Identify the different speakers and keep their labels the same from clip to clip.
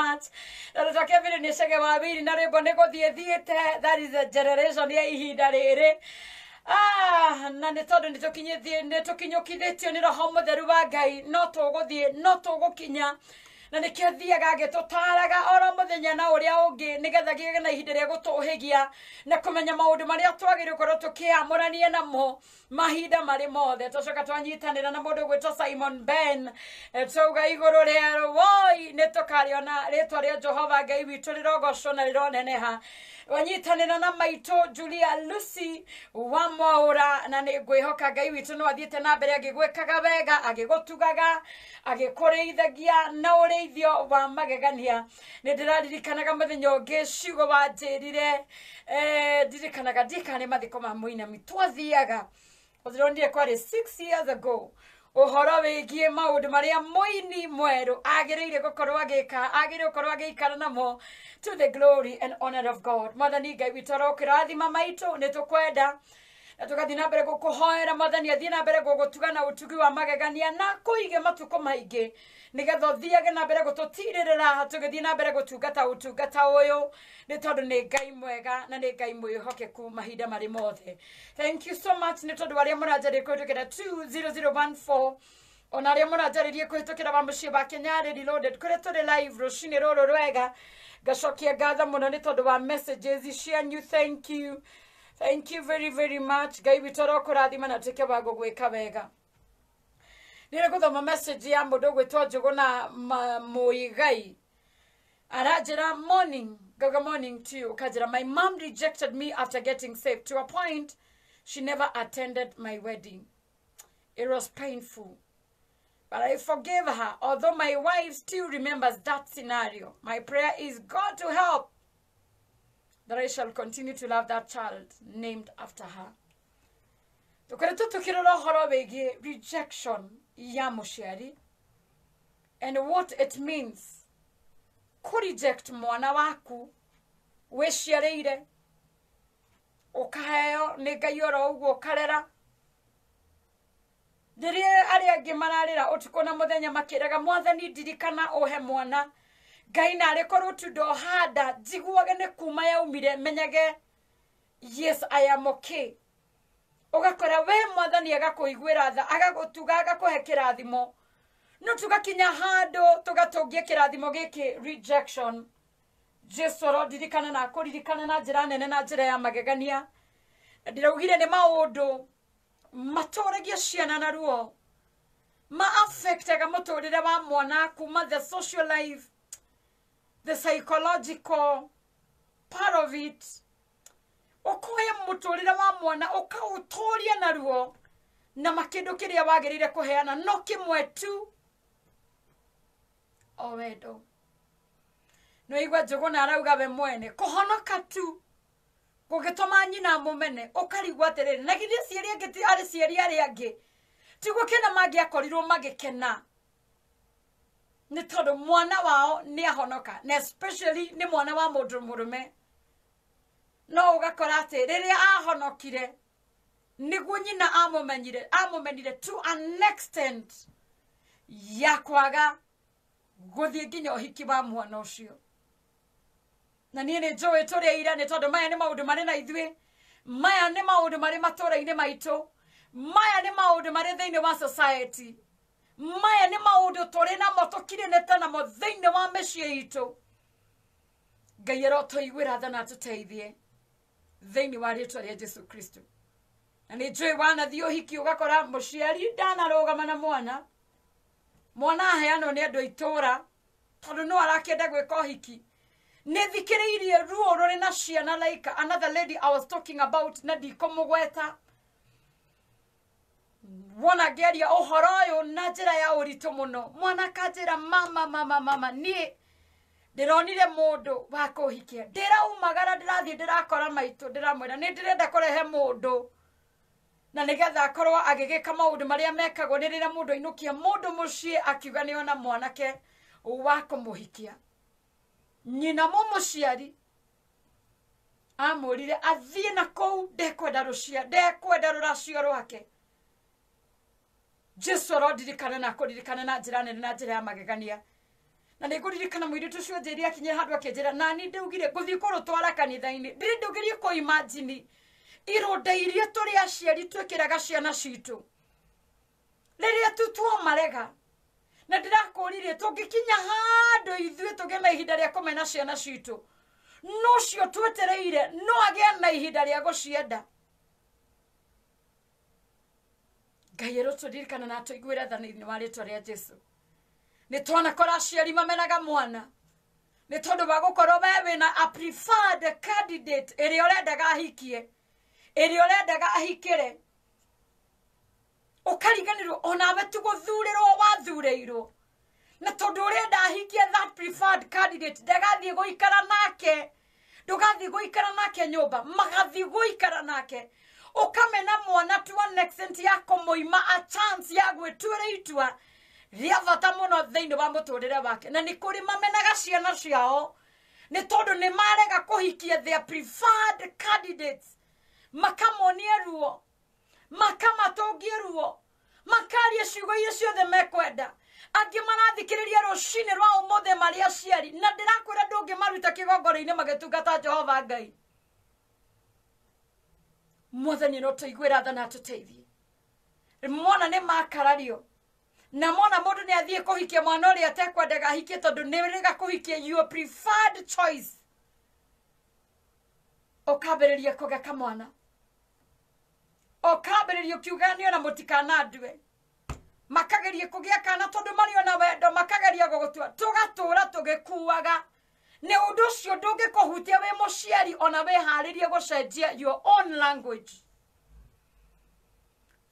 Speaker 1: months na tũcokeanĩria cegewaabĩiri na rwĩmbo nĩ gũthiĩ thiĩte that is the generation ya ihinda rĩrĩ Ah, na nä tondå nä tå kinyå kithä tio nä roho må theru wa ngai no tå gå thiä no tå gå kinya na nä kä thiaga agä tå taraga oro må thenya na å rä a å ngä nä getha gä na ihinda rä a gå tå hä gia na kå menya maå ndå marä a twagä rä korwo tå kä amå ranie namo mahinda marä mothe tå coka twanyitanä ra na må ndå gwä tå simon ben eh, twauga igå rå rä a woi nä tå karä ona rä twa rä a jehova ngai witå rä rogocwo na rä roneneha wanyitanä na maitå julia lucy wa mwaå na nä ngwä hoka ngai witå no athiä na mbere agä gwä kaga wega agä gå tugaga agä kå rä ithagia na å rä ithio wa magegania nä ndä raririkanaga må thenya å ngä ciugo wanjä rire e, ndirikanaga ndikanä mathiko ma må inami twathiaga å ndä ronire kwarä years ago uhoro wigie maundu maria muini mweru agireire gukorwo agika agire gukorwo agiikara namo to the glory and honor of god mwathani ngai witoro kirathima maitu ni tukwenda na tukathi na mbere gukuhoera mwathani athie na mbere gugutuga na utugi wa magegania na kuige matuko maingi nigetha thiage na mbere gututirira tugithie na mbere gutungata utungata uyu ni tondu ni ngai mwega na ni ngai mwihokeku mahinda mari mothe thank you so much ni tondu aria muranjaririe kuhitukira 20014 ona aria muranjaririe kuhitukira wa mucii wa kenyari reloaded kuria turi live rucini ruru rwega ngacokia ngatha muno ni tondu wa messages cianyu thank you thank you very very much ngai witå rokå na tuä ke wa wega nire guthoma message ya mundu gwitwo njugu na muigai aranjira morning gaga morning to you kanjira my mom rejected me after getting saved to a point she never attended my wedding it was painful But I forgave her, although my wife still remembers that scenario. My prayer is God to help that I shall continue to love that child named after her. tukoretwo tukirora horo wigie rejection ya muciari and what it means ku reject mwana waku wä ciarä å kaheo nä ngai oro å guo å karera rä rä arä angä mararä ra å tukå na må thenya makä rega mwathani ndirikana å he mwana ngai narä korwo tu ndohanda nä kuma yaumire menyage yes i am okay ugakora we mwathani agakuiguira tha agagutuga agakuhe kirathimo no tugakinya handu tugatungie kirathimo giki rejection jesu arondirikana na akuririkana na njira nene na njira ya magegania na ndiraugire nä maå matoragia ciana na ruo maaffectaga må tå rä re wa mwana kuma the social life the psychological part of it ukoya muturire wa mwana ukauturia naruo na makindu kiria wagirire kuheana no kimwe tu owedo no igwa jogona arauga we mwene kuhonoka tu gugituma nyina mumene ukarigwo atiriri na githie cieri angi ari cieri aria angi tiguo magi akorirwo magikena ni tondu mwana wao ni ahonoka na especially ni mwana wa mundu murume no ugakora atä rä ahonokire niguo nyina amå amå to an extent ya kwaga gå thiä nginya å hiki wa mwana å cio na niä nä njåä tå rä ira nä tondå maya nä maå ndå marä na ithuä maya nä maå ndå marä matå ra-inä maitå maya nä maå ndå marä thä inä wa society maya nä maå ndå tå rä namo tå kirä nä te namo thä inä wa mä ciä itå ngai arotå iguä ra thana tå teithie thĩinĩ wa ritwa rĩa jesu kristo na nĩ njũĩ wanathiĩ ũhiki ũgakora mũciari ndanarũgama na mwana mwana aheanwo nĩ andũ itũũra tondu no arakĩenda gwĩka ũhiki nĩ thikĩrĩirie ruo rũrĩ na ciana laika another lady i was talking about na ndikũmũgweta wona ngĩaria ũhoro ũyũ na njĩra ya ũritũ mũno mwana kanjĩra mama mama mama niĩ ndironire mundu wa kuhikia ndiraumagara ndirathii ndirakora maitu ndiramwira ni ndirenda kurehe mundu na nigetha akorwo agigika maundu maria mekagwo ni rira mundu ainukia mundu mucii akiuga ni ona mwanake wa kumuhikia nyina mumuciari amwirire athii na kou ndekwenda rucia ndekwenda ruracio rwake jesu arondirikana na akuririkana na njira nene na njira ya magegania na nä ngå ririkana må irä tå cio njä ri akinyä handå akä njä ra nani ndä ugire ngå thiä kå rå twara kanitha-inä ndä ndå ngä rie kå imajini irå iria tå rä aciari twä raga ciana citå rä rä a tutuo marega na ndä rakå ririe tå ngä kinya handå ithuä tå gä na ihinda rä a kå mena ciana citå no cio twetereire no agä na ihinda rä a gå cienda ngai rå tå ririkana na tå iguä ra thani-inä wa rä twa rä a jesu nä twona kora aciari mamenaga mwana nä tondå wa gå korwo we wä na ä rä a å rendaga ahikie ä rä a å rendaga ahikä re å kariganä rwo onawe ti gå thurä rwo wathurä irwo na tondå å rä enda ahikie ndagathiä gå ikara nake ndågathiä gå ikara nake nyå mba magathiä gå ikara nake å kamena mwana tuwa ya kå må ima ya gwä tuä rä itua rĩa bata mũno thĩinĩ wa mũtũrĩre wake na kå rä mamenaga ciana ciao nä tondå nä marega kå their preferred candidates makamonie ruo makamatũngie ruo makaria ciugo iria ciothe mekwenda angĩ marathikĩrĩria rũcinĩ rwa ũmũthĩ marĩ aciari na ndĩrakwĩra ndũngĩmaruta kĩgongoro-inĩ magĩtungata jehova ngai mwathani no tũiguĩra tha na tũteithie mwana nĩ makarario na mwana mundu ni athie kuhikia mwana uria atekwendaga ahikie tondu ni rega kuhikia your preferred choice ukambiriria kugeka mwana ukambiriria ukiuga ni ona ndue makageria kugia kana tondu mari ona wendo makageria gugutua tugatura tugikuaga nä å ndå å cio ndå ngä kå hutia wä må ciari ona wä harä rie gå cenjia your own language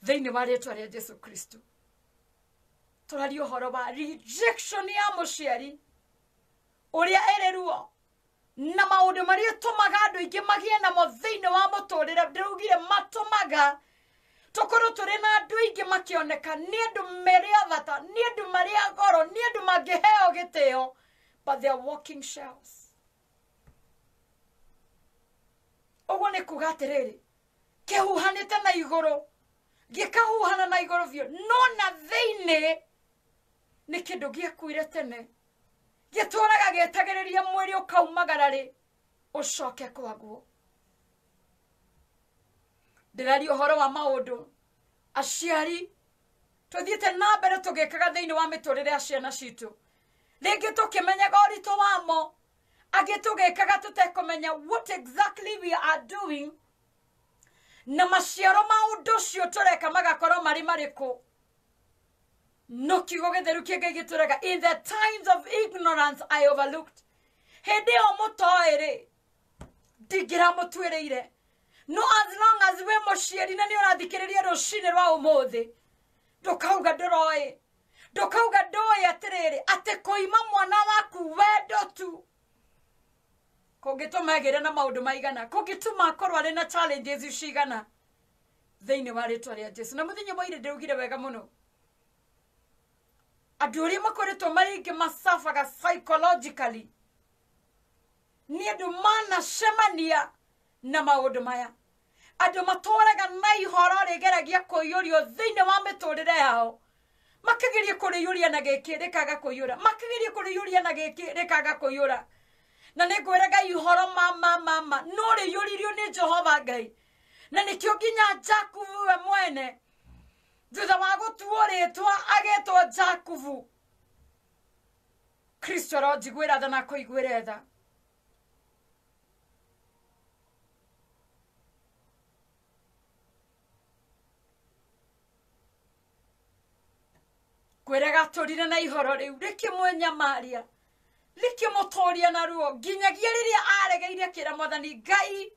Speaker 1: thä inä wa rä jesu kristo turaria uhoro wa rejection ya muciari uria ruo na maundu maria tumaga andu aingi magie namo thiini wa muturire ndirugire matumaga tukorwo turi na andu aingi makioneka ni andu meri a thata ni andu mari a goro ni andu mangiheo gitio but they are walking shells uguo ni kuga atiriri kihuhanite na iguru gikahuhana na iguru biu no na thiini nä kä ndå gä akuire tene gä tåraga gä tagä rä ria mwä rä å kaumagararä å coke kwaguo ndä raria å horo wa maå ndå aciari tå thiä na mbere tå gä kaga thä inä wa mä tå rä re ya ciana citå menyaga å ritå wamo angĩ tũgĩkaga tũtekũmenya what exactly we are doing na maciaro ma cio tå reka magakorwo marä kå no kiugo gĩtheru kĩngĩ gĩtũraga in the times of ignorance i overlooked hĩndĩ ĩyo mũtoĩ rĩ ndingĩramũtuĩrĩire no as long as wĩ mũciari na nĩ ũrathikĩrĩria rũcinĩ rwa ũmũthĩ ndũkauga ndũroĩ ndũkauga ndũĩ atĩrĩrĩ atĩ kũima mwana waku wendo tu kũngĩtũma agĩre na maũndũ maigana kũngĩtũma akorwo arĩ na challenges cigana thĩinĩ wa rĩtwa rĩa jesu na mũthenya mwairĩ ndĩrugire wega mũno andå å rä a makoretwo marä ngä macabaga psychologically nä andå manacemania na maå ndå maya andå matwaraga na ihoro rä geragia kåiyå thä inä wa mä tå rä re yao makageria kå rä yå ria na gä kä rä kaga kå yå ra makageria kå rä yå ria na gä kä rä kaga kå yå ra na nä ngwä raga ihoro ma no rä yå ririo nä jehova ngai na nä kä o nginya we mwene thutha wa gũtuo rĩtwa agĩtwo jakubu kristo aronjiguĩra tha na kũiguĩre tha kwĩrega tũrire na ihoro rĩu rĩkĩmwenyamaria rĩkĩmũtũria na ruo nginyagia rĩrĩa aregeire akĩra mwathani ngai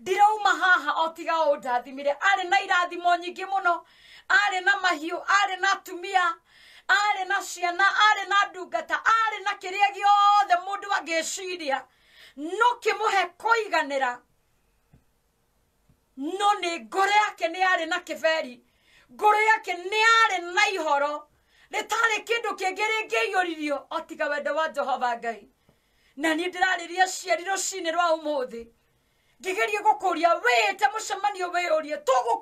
Speaker 1: ndirauma haha o tiga ũndathimire na irathimo nyingĩ mũno arä na mahiå arä na atumia arä na ciana arä na ndungata arä na må ndå mũndũ ciria no kĩmũhe ra no nä ngoro yake nä yarĩ na beri ngoro yake nä yarĩ na ihoro ngä rä ngä iyå ririo otiga wendo wa jehova ngai na rarä ndĩrarĩria ciari rũcinĩ rwa ũmũthĩ ngĩgeria gũkũria wĩte mũcemanio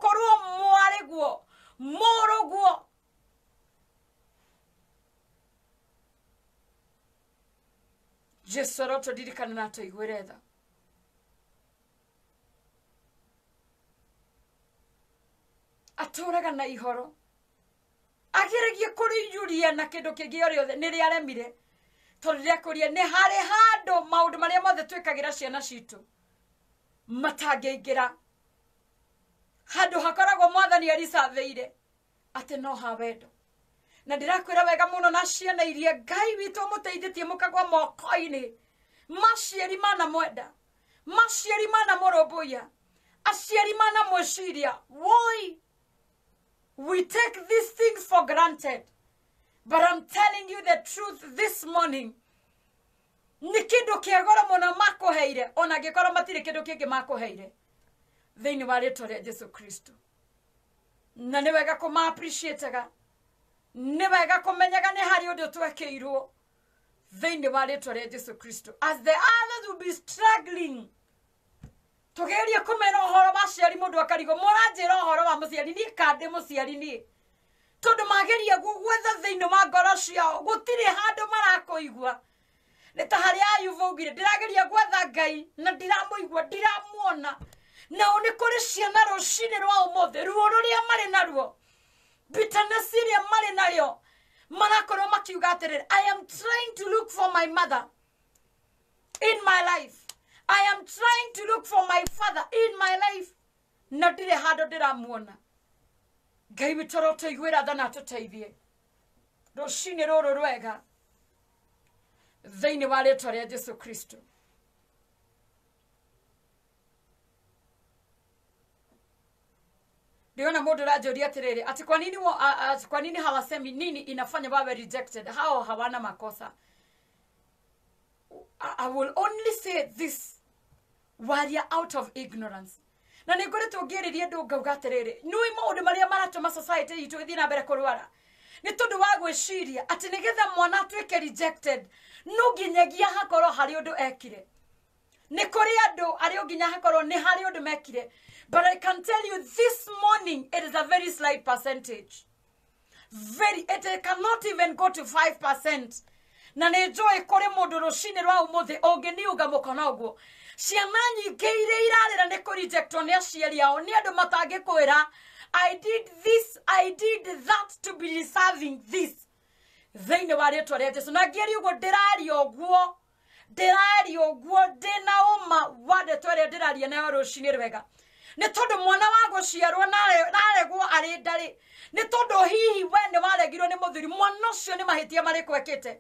Speaker 1: korwo mwarä guo moroguo jesu arotũririkana na tũiguĩre tha atũraga na ihoro ageragie kũrĩiyũria na kĩndũ kĩngĩ o rĩothe nĩ rĩa aremire tondũ rĩakũria nĩ harĩ handũ maũndũ marĩa mothe twĩkagĩra ciana citũ matangĩingĩra handå hakoragwo mwathani aricathäire atä no hawendo na ndä rakwä wega må no na ciana irie ngai witå må teithä tie må kagwa moko-inä maciari mana mwenda maciari mana må rå aciari mana mweciria woi we take these things for granted but i'm telling you the truth this morning nä kä ndå kä goro må no makå heire ona angä korwo matirä kä ndå kä ngä makå heire thini wa ritwa ria jesu kristo na nä wega kå maga nä wega kå menyaga nä harä å ndå twekä wa rä rä jesu kristo as the others will be struggling tå gä rie kå mena å horo wa må ndå akarigwo må ranjä ra wa må ciari niä kandä må ciari niä tondå mageria gwetha thä wa ngoro ciao gå tirä handå marakå igua ta harä ayuvaugire ndä rageria gwetha ngai na ndiramå igua ciana rå-cinä rwa å ruo rå marä naruo bitanesi ä marä nayo marakorwo makiuga atärä i am trying to look for my mother in my life i am trying to look for my father in my life na ndire handå ndä ramuona ngai witå rå tå iguä ra thana tå teithie rå cinä rå rå rwega thä inä wa rä twa rä a jesu kristo Ndiona modo rajoria tiriri ati kwa nini wa, ati kwa nini hawasemi nini inafanya wawe rejected? Hao hawana makosa. I, I will only say this while you're out of ignorance na nä ngoretwo ngä andå ngauga atärä nui maå ndå marä a maratå society yitu ä na mbere kå rwara nä tondå wa gwä ati atä nä getha mwana atuä ke no nginyagia hakorwo harä å ndå ekire nä kå rä andå arä å nginya hakorwo nä mekire But I can tell you this morning, it is a very slight percentage. Very, it cannot even go to 5%. na nä njå ä kå rä må ndå rå cinä rwa å må thä å ngä niå ngamå ka noguo ciana nyingä irä irarä ra nä kå nä aciari ao nä andå matangä kwä ra i did this i did that to be reserving this thä wa rä twa rä a jesu na ngä eri å guo ndä raria å guo ndä raria å guo ndä na å ma wa rä a ndä raria nayo rå cinä rwega nä tondå mwana wa gå ciarwo naregwo arä ndarä nä tondå hihi we nä waregirwo nä må thuri mwana å cio nä mahä tia marä kwekä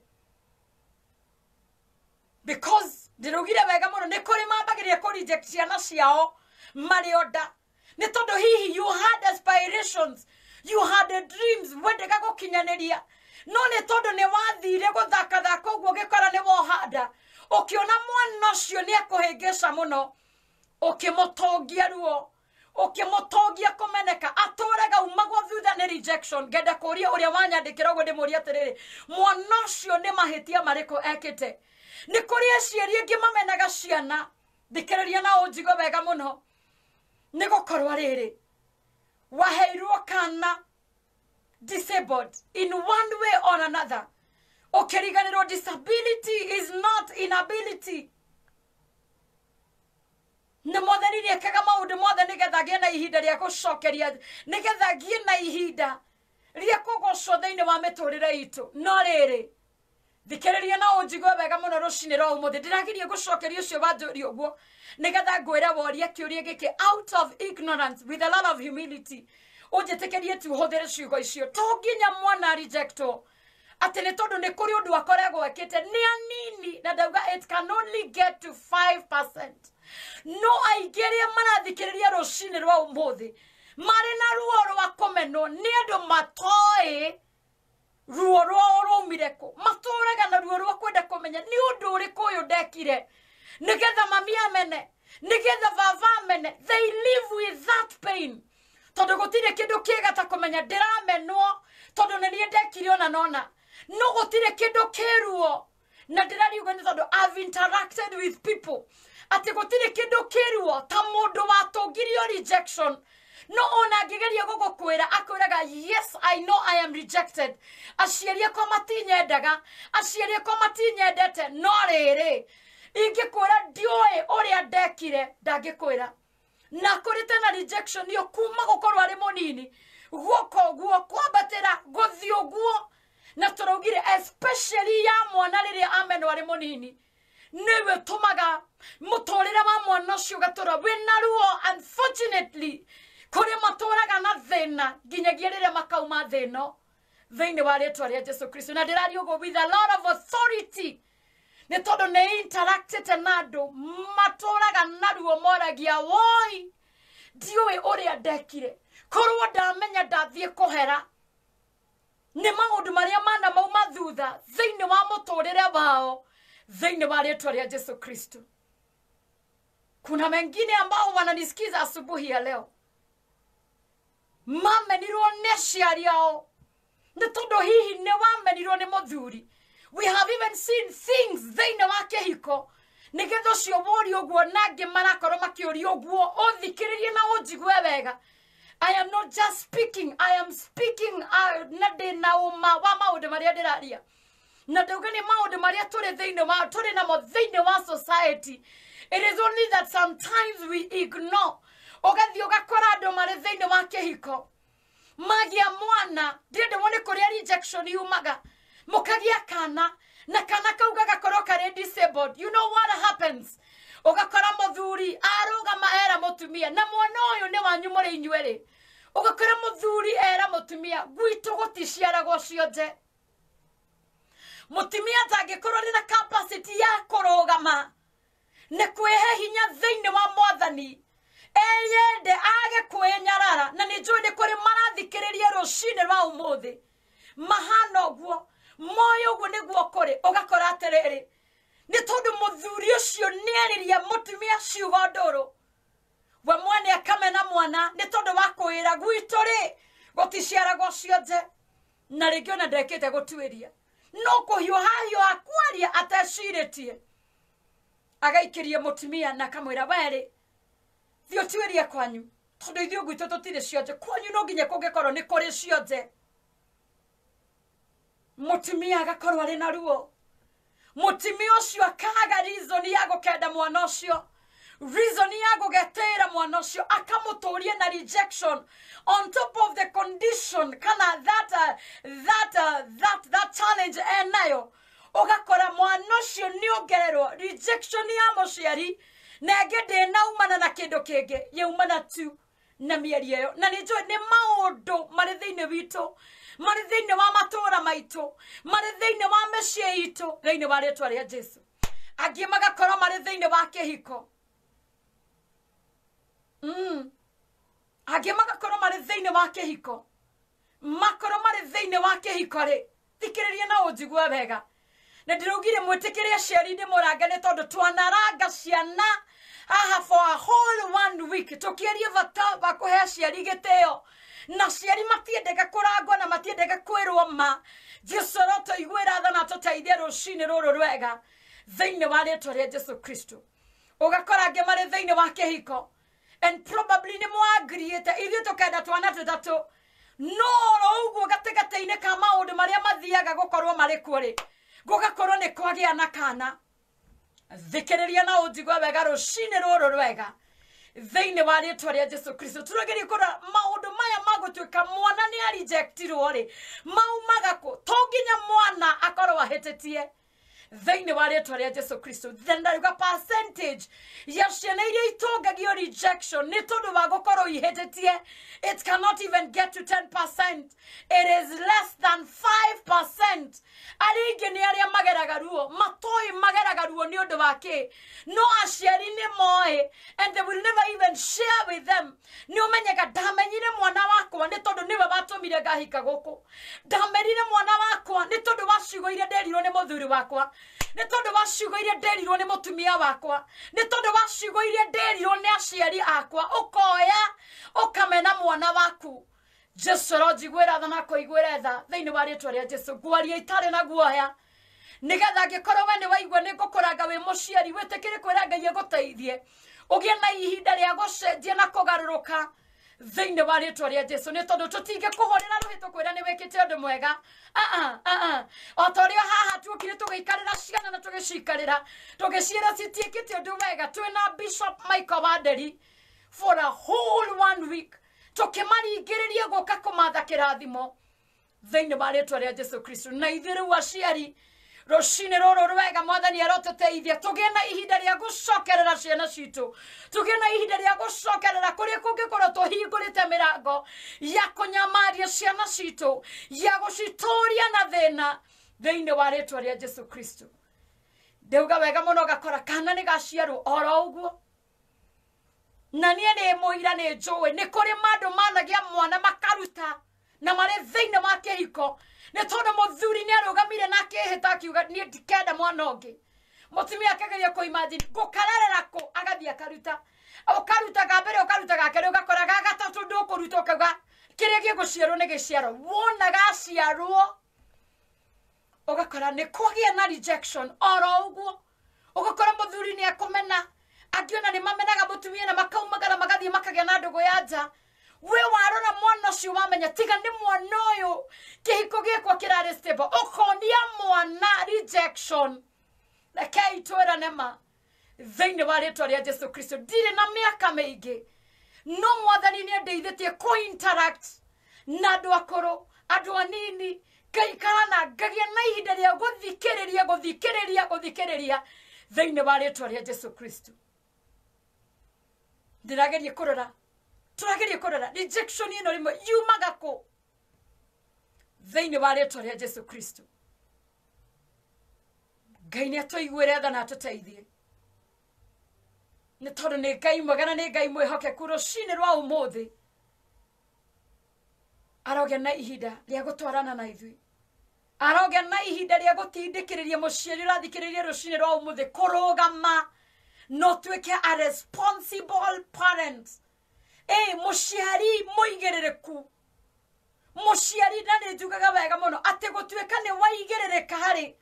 Speaker 1: wega må no nä kå rä mambagä rä ciana ciao marä oda nä tondå hihi you had aspirations you had dreams wendega gå kinyanä ria no nä tondå nä wathire gå thakathaka å guo gä kora nä wohanda å kä ona mwana å cio nä ekå hä ngä må no å kä må ruo ukimutongia kumeneka aturaga umagwo thutha ni rejection ngenda kuria uria wanyandikira uguo ndimuria atiriri mwana ucio ni mahitia mariko ekite ni kuri aciari ingi mamenaga ciana thikiriria na unjigo wega muno ni gukorwa riri waheirwo kana disabled in one way or another ukiriganirwo disability is not inability nä motheri rä ekaga maå ndå mothe nä getha ngä na ihinda rä a gå cokeria nä getha ngä na ihinda rä a kå gocwo thä inä wa mä tå rä re itå no rä rä thikä rä ria na å njigue wega må no rå cinä rwa må thä ndä rageria gå cokeria å cio wanjå ri å guo nä getha ngwä re woria kä å ria gä kä out of ignorance with a lot of humility å njä tä kä rie ti å hå thä re ciugo icio to nginya mwana rejecto atä nä tondå nä kå rä å ndå akoragwo ekä te nä anini na ndauga it can only get to 5 no aingä arä a marathikä rä ria rå cinä rwa å må thä marä na ruo rwa kå menwo nä andå matoä ruo rwao rå umire kå matå rega na ruo rwa kwenda kå menya nä å ndå å rä kå å yå ndekire nä getha mamia mene nä getha vava mene they live with that pain tondå gå tirä kä ndå kä ega ta kå menya ndä ramenwo tondå nä niä ndekire ona nona no gå tirä kä ndå kä ruo na ndä rariugani tondå ave interacted with people atĩ gũtirĩ kĩndũ kĩruo ta mũndũ watungirio rejection no ona ngĩgeria gũgũkwĩra akwĩraga yes i know i am rejected aciari akwa matinyendaga aciari akwa matinyendete no rĩrĩ ingĩkwĩra ndiũĩ ũrĩa ndekire ndangĩkwĩra na kũrĩte tena rejection ĩyo kuma gũkorwo arĩ mũnini guoka ũguo kwambatĩra gũthiĩ ũguo na tũraugire especially ya mwana rĩrĩa amenwo arĩ mũnini niwe tumaga muturire wa mwana ucio ugatura wina ruo unfortunately kuri maturaga na thina nginyagia riria makauma thino thiini wa ritwa ria jesu kristo na ndirari uguo with a lot of authority nä tondå nä interactete na andå matåraga naruo moragia woi ndiå ä å rä a ndekire korwo ndamenya ndathiä kå hera nä maå ndå marä a manamauma thutha thä inä wa må tå rä re wao thĩinĩ wa rĩtwa rĩa jesu Kristo. Kuna mengine ambao wananisikiza asubuhi ya leo, mamenirwo nĩ ciari ao, nĩ tondũ hihi nĩ wamenirwo nĩ mũthuri. We have even seen things thĩinĩ wa kĩhiko nĩgetha ũcio wũri ũguo na angĩ marakorwo makĩũria ũguo ũthikĩrĩrie na ũnjigue wega I am not just speaking I am speaking uh, na ndĩ na ũma wa maũndũ marĩa ndĩraria na ndauga nä maå ndå marä a wa tå rä namo thä wa society it is only that sometimes we ignore ũgathiĩ ũgakora andũ marĩ thĩinĩ wa kĩhiko magĩa mwana ndĩrendemwo nĩ kũrĩa rejection yumaga mũkagĩa kana na kana kau gagakorwo karĩ disabled you know what happens ũgakora mũthuri aruga maera mũtumia na mwana ũyũ nĩ wanyu mũrĩ inyuerĩ ũgakora mũthuri era mũtumia gwitu gũticiaragwo cionje mutimia atangĩkorwo arĩ na capacity ya kũrũgama ne kwĩhe hinya thĩinĩ wa mwathani eyende age nyarara na nĩ njũĩ nĩ kũrĩ marathikĩrĩria rũcinĩ rwa ũmũthĩ mahana ũguo moĩ ũguo nĩguo kũrĩ ũgakora atĩrĩrĩ nĩ tondũ mũthuri ũcio nĩ eririe mũtumia ciugo ndũrũ we mwene na mwana nĩ tondũ wa kwĩra gwitũ rĩ gũticiaragwo cionje na rĩngĩ ona ndekĩte gũtuĩria no kå hiyo kwaria atecirä tie agaikä rie må tumia na kamwira ra werä thiå tuä rie kwanyu tondå ithuä gwitå tå tirä cionje kwanyu no nginya kå ngä korwo nä kå rä cionje må tumia agakorwo arä na ruo må tumia å cio akaga ya gå kenda mwana å cio reason yagugethera mwana ucio akamuturie na rejection on top of the condition kana that, uh, that, uh, that, that challenge enayo ugakora mwana ucio ni ongererwo rejection ya muciari na nge ndinaumana na kindu kingi yaumana tu na mieri iyo na nä njå nä maå ndå marä thä inä witå wa matå ra maitå marä wa mä ciä itå wa rä twa jesu angä magakorwo marä thä wa kä mm. angä magakorwo marä thä wa kä hiko makorwo marä thä wa kä hiko rä thikä rä rie na å njigua wega na ndä raugire mwä tä kä rä aciari ndä må range nä tondå twanaranga ciana aha for a whole one week tå kä arie bata wa kå he aciari gä tä o na ciari matiendega kurangwo na matiendega kwirwo ma jesu roto igwira tha na tuteithie ruciini ruru rwega thĩinĩ wa rĩtwa rĩa jesu kristo ũgakora angĩ marĩ thĩinĩ wa kĩhiko and probably nä mwangiriä te ithuä tå kenda twana tå tatå no oro å guo gatä gatä inä ka maå ndå marä a mathiaga gå korwo marä kuo rä gå gakorwo nä kwagä a na kana thikä rä ria na å njigua wega rå cinä rå rå rwega thä inä wa rä twa rĩtwa rĩa jesu kristo ra maå ndå maya magũtuĩka mwana nĩ arijektirwo rĩ maumaga kũ to nginya mwana akorwo ahä tä tie thĩinĩ wa rĩtwa rĩa jesu kristo thendaruga percentage ya ciana iria itũngagio rejection nĩ tondũ wa gũkorwo ihĩtĩtie it cannot even get to 10 percent it is less than 5 percent arĩa ingĩ nĩ mageraga ruo matoĩ mageraga ruo nĩ ũndũ wa kĩ no aciari nĩ moĩ and they will never even share with them nĩ ũmenyaga ndamenyire mwana wakwa nĩ tondũ nĩwe watũmire ngahika gũkũ ndamerire mwana wakwa nĩ tondũ wa ciugo iria nderirwo nĩ mũthuri wakwa nä tondå wa ciugo iria nderirwo nä må tumia wakwa nä tondå wa ciugo iria nderirwo nä aciari akwa å koya å kamena mwana waku jesu aronjiguä ra tha na kåiguä ra tha thä iniä wa rä twa rä a jesu ngwaria itarä na guoya nä getha angä korwo we nä waigua nä ngå kå ranga wä må ciari wä tä kä rä kwä ra ngai egå teithie å gä na ihinda rä a gå cenjia na kå garå rå ka thĩinĩ wa rĩtwa rĩa jesu nĩ tondũ tũtingĩkũhũrĩra rũhĩ tũkwĩra nĩ wĩkĩte ũndũ mwega uh-uh, uh-uh. o ta ũrĩa haha tuokire tũgĩikarĩra ciana na tũgĩcikarĩra tũgĩciĩra citiĩkĩte ũndũ wega twĩna bishop michael wanderi for a whole one week tũkĩmaringĩrĩrie gũka kũmatha kĩrathimo thĩinĩ wa rĩtwa rĩa jesu kristo na ithuĩ rĩu aciari rũcinĩ rũrũ rwega mwathani aroteteithia tũgĩe na ihinda rĩa gũcokerera ciana citũ tũgĩe na ihinda rĩa gũcokerera kũrĩa kũngĩkorwo tũhingũrĩte mĩrango ya kũnyamaria ciana citũ ya gũcitũũria na thĩna thĩinĩ wa rĩtwa rĩa jesu kristo ndauga wega mũno gakora kana nĩ gaciarwo oro ũguo na niĩ nĩ mũira nĩ njũĩ nĩ kũrĩ mandũ managia mwana makaruta na marĩ thĩinĩ wa kĩhiko nĩ tondũ mũthuri nĩ arũgamire na akĩĩhĩta akiuga niĩ ndikenda mwana akegeria mũtumia imagine kũimajini ngũkarerera kũ agathiĩ akaruta ũkaruta ga mbere ũkaruta ga kerĩ ũgakora ga gatatũ ndũkũruta ũkauga kĩrĩa gĩgũciarwo nĩ gĩciaro wona gaciarwo ũgakora nĩ kwagĩa na rejection oro ũguo ũgakora mũthuri nĩ ekũmena angĩ ona nĩ mamenaga mũtumia na makaumagara magathiĩ makagĩa na ndũgũ ya nja we warora mwana ũcio wamenya tiga ni mwana ũyũ kĩhiko gĩkwa kĩrarĩ stable ũkonia mwana rejection rekei twĩrane nema thĩinĩ wa rĩtwa rĩa jesu kristo ndirĩ na mĩaka mĩingĩ no mwathani nĩ ndeithĩtie kũ-interact na andũ akũrũ andũ anini ngaikara na ngagia na ihinda rĩa gũthikĩrĩria gũthikĩrĩria gũthikĩrĩria thĩinĩ wa rĩtwa rĩa jesu kristo ndĩrageria kũrora turageria kurora rejection ino rimwe yumaga kå thäinä wa rĩtwa rĩa jesu kristo ngai nä atåiguä re tha na atåteithie nä tondå nä ngai mwega na nä ngai mwä hokeku rå cinä rwa å må thä arogä na ihinda rä a gå twarana na ithuĩ arogä na ihinda rä a gå tindä kä rä ria må ciari å rathikä rä ria rå cinä rwa å må thä kå rå gama no tuä ke a responsible parents muciari muigerereku muciari na nä njugaga wega må no atä gå tuä ka nä waigerereka harä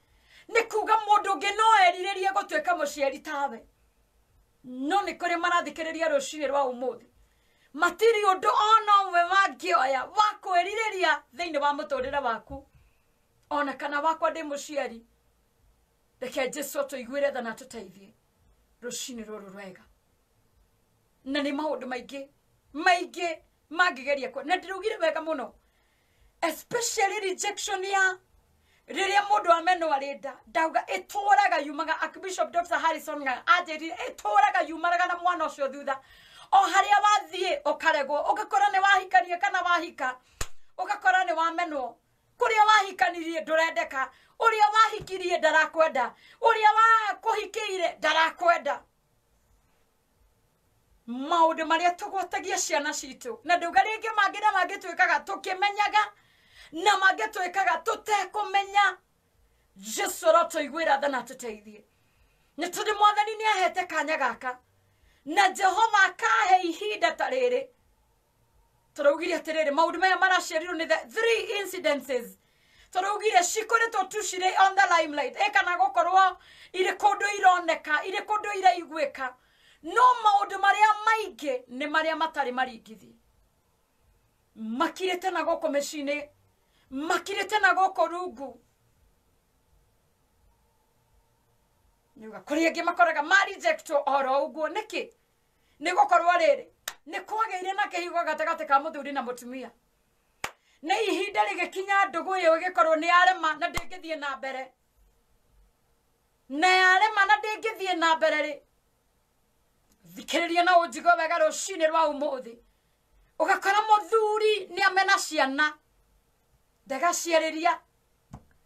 Speaker 1: nä kuga må ndå å ngä no erirä gå tuä ka må ciari tawe no nä kå rä marathikä rä ria rå cinä rwa å må thä matirä å ndå ona å oya wa kwä rirä ria thä inä wa må tå rä re waku ona kana wakwa ndä må ciari reke jesu tå iguä re thana tå teithie rå cinä rå rå rwega na nä maå ndå maingä maingä mangägeria kwa na ndiraugire wega muno especially rejection ya rä må ndå ameno arä nda ndauga ä tå raga yumaga bishop dr harrison nga anjärire ä tå raga yumaraga na mwana å cio thutha o harä a wathiä å karegwo å gakora nä kana wahika å gakora nä wamenwo kå rä a wahikanirie ndå rendeka å rä a wahikirie ndarakwenda å rä a wakå hikä ire ndarakwenda maundu maria tugwatagia ciana citu na ndiuga ringi mangi na mangi twikaga tukimenyaga na mangi twikaga tutekumenya jesu aratuiguira tha na tuteithie nä tondå mwathani nä ahete kanya gaka na jehova akahe ihinda ta rä tåraugire atä rä rä maå ndå maya maraciarirwo the three incidences tåraugire cikorätwo tu cirä on the limelight ä kana gå korwo irä kå ndå ironeka irä kå ndå no maundu maria maingi ni maria matari maringithi makirite na goko mecine makirite na goko rungu niuga kuri angi makoraga marijectwo oro uguo niki ni gukorwo riri ni kwageire na kihigo gatagati ka muthuri na mutumia nä ihinda rä gä kinya ndågå ä yo gä korwo nä yarema na ndä ngä thiä na mbere na yarema na ndä ngä thiä na mbere rä thikiriria na unjigo wega ruciinä rwa umuthi ugakora muthuri ni amena ciana ndagaciarä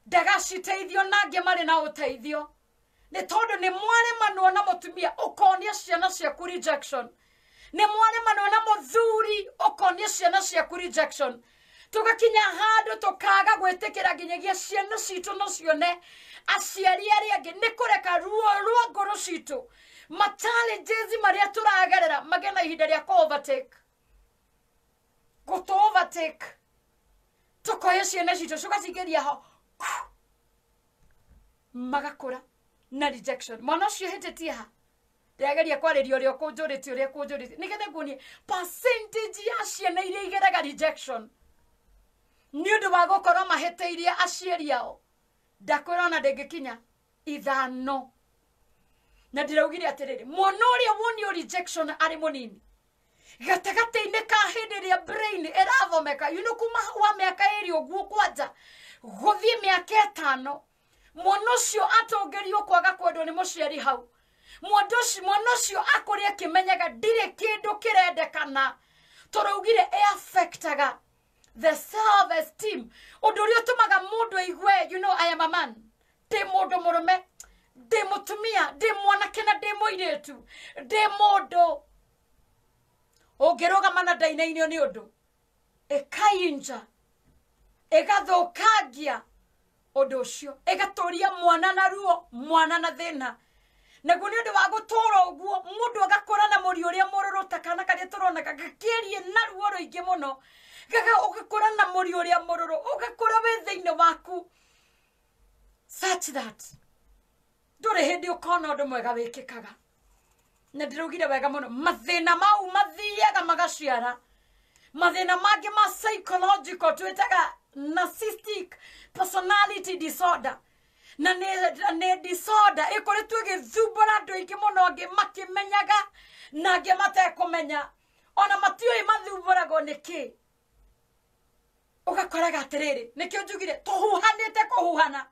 Speaker 1: ndagaciteithio na ngi mari na å ni tondu ni nä mwaremanwo na mutumia tumia å konia ciana ciaku rejection nä mwaremanwo na muthuri thuri å konia ciana ciaku rejection tugakinya handå tå kaga gwä tä nginyagia ciana citå no cione aciari arä angä nä kå ruo rwa ngå rå ma challenges maria turagerera mage na ihinda ria ku overtake gutu overtake tukoye ciana citå cugacingä ho magakå na rejection mwana å cio ha ndärageria kwarä ria å rä a å kå njå rä tie å rä nguonie percentage ya ciana iria igeraga rejection nä å ndå wa gå korwo mahä tä aciari ao ndakwä ra ona ndä kinya ithano na ndiraugire atiriri mwana uria wonio rejection ari munini gatagatä-inä ka hä ndä ä rä a brain ärathomeka yunä kuma wa mä aka ä guo kwanja gå thiä mä aka ätano mwana å cio atångärio kwaga kwendwo nä må ciari hau mwana å cio akå rä akä menyaga ndirä kä ndå kä rendekana tå raugire äaffektaga the self esteem å ndå å rä a å tå maga må ndå aigue you know i am a man tä må ndå må rå me ndä må tumia ndä mwanake na ndä må irä tu ndä må ndå å ngä rå gamana ndainainio nä å ndå ĩkainja ĩgathũkangia ũndå ũcio ria mwana na ruo mwana na na naguo å ndå wa må ndå agakå ra na mũri ũrĩa mũrũrũ ta kana ronaga gakä rie na ruo rũingĩ mũno gaga ra na mũri ũrĩa mũrũrũ ũgakũra wĩ thĩinĩ waku such that ndå hä ndä å kona å ndå mwega wä kä kaga na ndä rågire wega må no mathä na mau mathiaga magaciara mathä na mangä ma psychological twä taga narcissistic personality disorder na nä disorder ä kå rä tu gä thumbå ra andå aingä må no angä makä menyaga na angä matekå menya ona matiå ragwo nä kä å gakoraga atä rä rä nä kä å njugire tå huhanä te kå huhana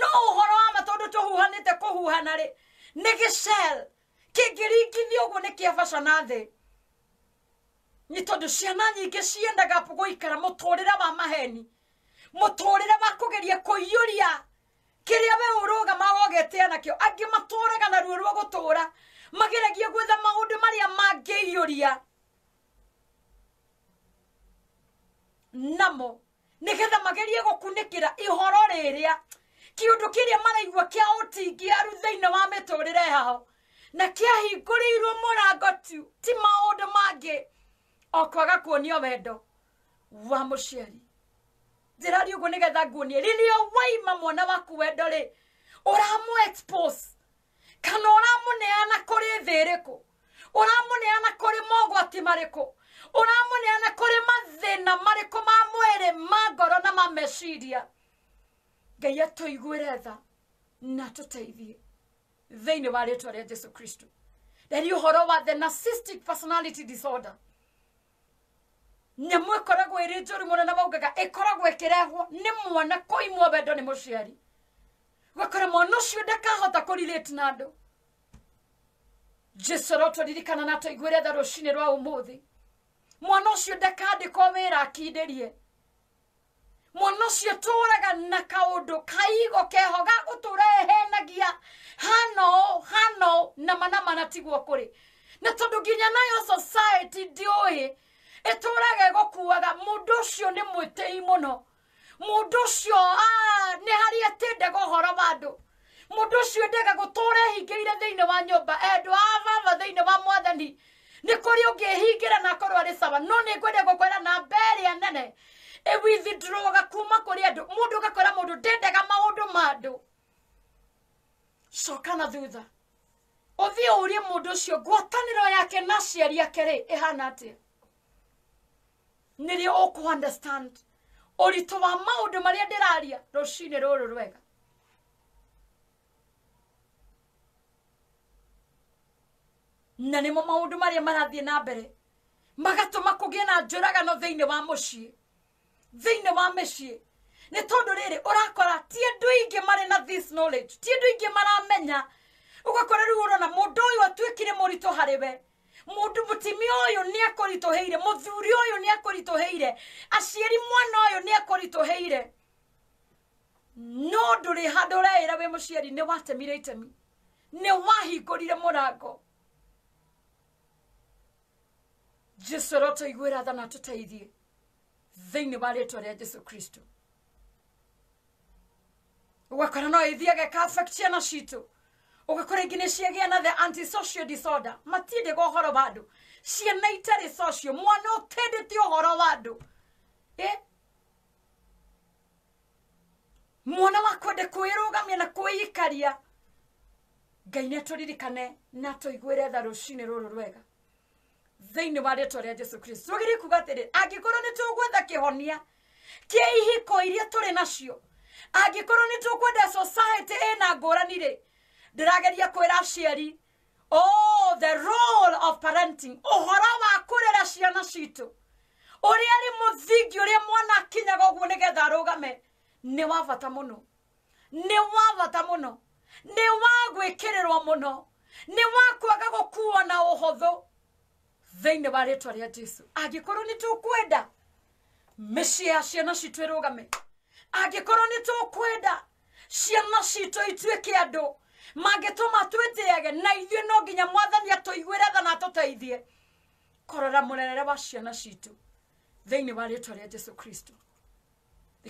Speaker 1: no å horo wa tå huhanä te kå matondu tuhuhanite kuhuhana ri ni gicel kingĩringithio ũguo nĩ kĩabaca na thĩ nä tondå ciana nyingĩ ciendaga rä re wa maheni må tå rä re wa kå kå geria ria kũgeria kũiyũria kĩrĩa we ũrũgama wogete nakĩo angĩ matũraga naruo rwa gũtũra mageragia gwetha mangä iå ria namo nä nĩgetha magerie ra ihoro rä rä a kiundu kiria maraigua kia utingi aru thiini wa miturire yao na kiahinguriirwo murango tu ti maundu mangi okwaga kwaga kuonio wendo wa muciari njirari uguo nigetha nguonie riria waima mwana waku wendo ri uramu expose kana uramuneana kuri thi iriku uramuneana kuri mogwati mariku uramuneana kuri mathina mariku ma mwiri ma ngoro na ma meciria ngai atũiguĩre tha na tũteithie thĩinĩ wa rĩtwa rĩa jesu kristo å horo wa the narcissistic personality disorder nyamũ ĩkoragwo ĩrĩ njũru mũno na maugaga kä rehwo nä mwana kũimwo wendo nĩ mũciari gũkora mwana cio ndakahota kũrirĩti na andå jesu ririkana na tũiguĩre tha cinä rwa thä mwana ũcio ndakandĩkwo wĩra akindĩrie mwana ũcio turaga na kaundu kaigo keho ga gũtũrehenagia hano hano mana tiguo kuri na tondu nginya nayo society ndiũĩ ĩtũraga ĩgũkuaga mundu ucio ni mwitei muno mundu ucio nĩ harĩa tĩndega ũhoro wa andũ mũndũ ũcio ndega guture ehingĩire thĩinĩ wa nyumba endu a baba thĩinĩ wa mwathani ni kuri ungihingira na akorwo arĩ sawa no ni ngwenda gũkwĩra na ĩrĩa nene ĩwithidroga kuma kũrĩ andũ gakora ũgakwĩra ndå ndendega ndå ma andũ coka na thutha ũthiĩ ũrie mũndũ ũcio ngwatanĩro yake na ciari ake rĩ ĩhana atĩa nĩrĩo ũkũunderstand ritå wa raria rå cinä rå rå rwega na nĩmo maũndũ marĩa marathiĩ na mbere kå kũgĩe na thä thĩinĩ wa ciä thĩinĩ wa mĩciĩ ni tondũ rĩrĩ urakora ti andũ aingĩ mari na this knowledge ti andũ aingĩ maramenya ũgakora rĩu ũrona mũndũ ũyũ atuĩkire mũritũ harĩ we mũndũ mũtumia ũyũ nĩ muthuri uyu ni nĩ akũritũhĩire aciari mwana ũyũ nĩ akũritũhĩire no ndũrĩ handũ ũreĩra wĩ muciari ni watemire itemi nĩ wahingũrire murango jesu arotũiguĩra tha na tũteithie thini wa rĩtwa rĩa jesu kristo ũgakora no ĩthiaga ĩka ciana citũ ũgakora ingĩ nĩ ciagĩa na the antisocial disorder matiendĩ gwa ũhoro wa andũ ciana itarĩ socio mwana ũkendete ũhoro wa andũ eh? mwana wa kwende kwĩrũgamia na kwĩikaria ngai nĩ atũririkane na tũiguĩre tha rũcinĩ rũrũ rwega thĩinĩ wa rĩtwa rĩa jesu kristo tũgĩrĩ kuga atĩrĩ angĩkorwo nĩ tũgwetha kĩhonia kĩa ihiko iria tũrĩ nacio angĩkorwo nĩ tũkwenda society ĩna ngũrani rĩ ndĩrageria kwĩra aciari oh the role of parenting ũhoro wa kũrera ciana citũ ũrĩa arĩ mũthingi ũrĩa mwana akinyaga ũguo nĩgetha arũgame nĩ wa bata mũno nĩ wa bata mũno nĩ wa gwĩkĩrĩrwo mũno nĩ wa kwaga gũkuo na ũhũthũ thĩinĩ wa rä a jesu angĩkorwo nĩ tũkwenda mĩciĩ ya ciana angä korwo nä tå kwenda ciana citũ ituĩke andũ mangĩtũma twĩtĩage na ithuä no nginya mwathani atũiguĩre retha na korora må rerere wa ciana citũ thĩinĩ wa rä a jesu kristo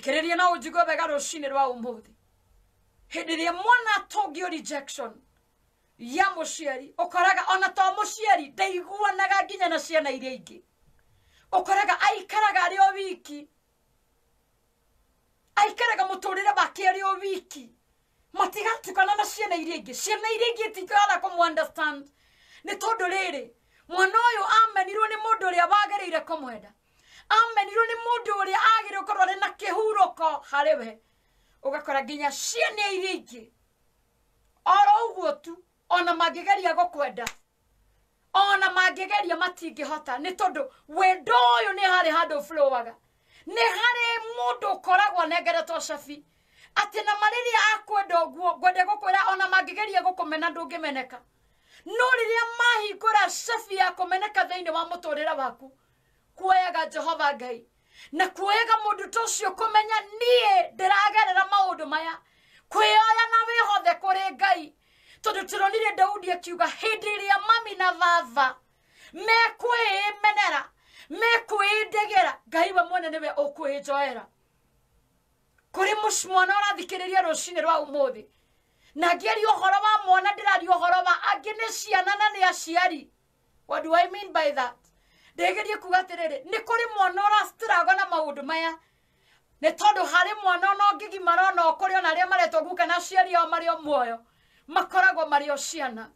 Speaker 1: ria na ũnjigue wega cinä rwa ä rä a mwana atũngio rejection ya må ciari å koraga ona to må ciari ndaiguanaga nginya na ciana iria ingä å koraga aikaraga arä o wiki aikaraga må tå rä re wake arä o wiki matigatukana na ciana iria ingä ciana iria ingä tingähota kå må nä tondå rä rä mwana å yå amenirwo nä må ndå å rä a wagereire ire kå mwenda amenirwo nä må ndå å rä a agä rä korwo arä na kä hurå ko harä we å gakora nginya ciana iria ingä oro å guo tu ona mangigeria gukwenda ona mangigeria matingihota ni tondu wendo uyu ni hari handu flowaga ni hari mundu ukoragwo nengeretwo cabi ati na marä akwenda å guo ngwende ona mangägeria gå kå mena no rä rä a mahingå cabi ya kå meneka wa muturira rä waku kuoyaga jehova ngai na kuoyaga må ndå ta å cio kå menya niä ndä ragerera maå ndå maya kwä oya na wä hothe kå rä ngai tondå tå ronire daudi akiuga hä ndä ä rä a mami na vava mekwä menera mekwä ndegera ngai we mwene nä we å kwä njoera kå rä mwana å rathikä rä ria rå cinä rwa umuthä na ngäaria å wa mwana ndä raria å horo wa angä nä ciana na nä aciari what do i mean by that ndägerie kuga atä rä rä nä kå rä mwana å racitirago na maå ndå maya nä tondå harä mwana ona å ngä gimara ona å kå rä ona arä a maretwo guka na aciari ao marä o muoyo makoragwo marä o ciana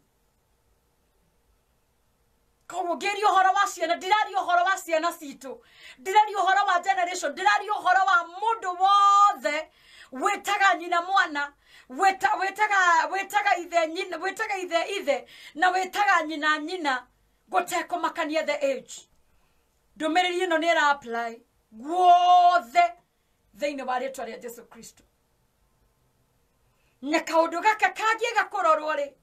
Speaker 1: koguo å horo wa ciana ndiraria horo wa ciana citå ndiraria horo wa generation ndiraria horo wa ndå wothe taga nyina mwana wä taga ithe ithe ithe na taga nyina nyina makania the age ä no nä ä apply guothe thĩinĩ wa rä a jesu kristo na kaundu gaka kangie gakurorwo ri